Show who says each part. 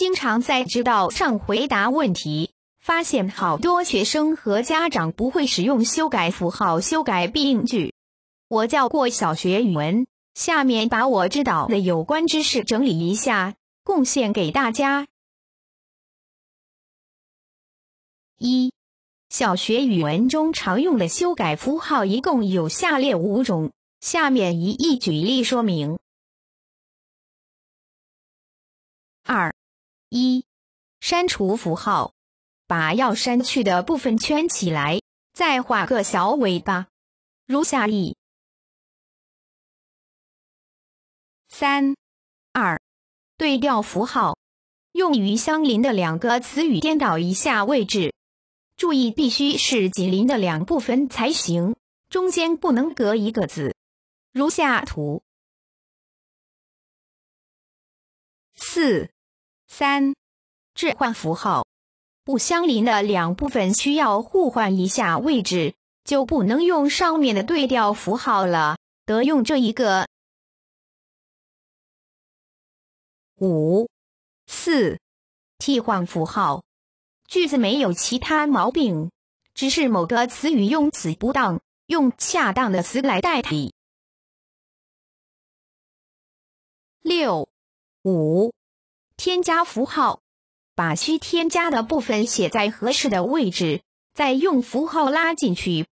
Speaker 1: 经常在指导上回答问题，发现好多学生和家长不会使用修改符号修改病句。我教过小学语文，下面把我知道的有关知识整理一下，贡献给大家。一、小学语文中常用的修改符号一共有下
Speaker 2: 列五种，下面一一举例说明。二。一、删除符号，把要删去的部分圈起来，再画个小尾巴，如下例。三、二、对调符号，用于相邻的两个词语颠倒一下位置，注意必须是紧邻的两部分才行，中间不能隔一个字，如下图。四。三，置换符号，不相邻
Speaker 1: 的两部分需要互换一下位置，就不能用上面的对调
Speaker 2: 符号了，得用这一个。五，四，替换符号，句子没有其他毛病，只是某个词语用词不当，用恰当的词来代替。六，五。添加符号，把需添加的部分写在合
Speaker 1: 适的位置，再用符号拉进去。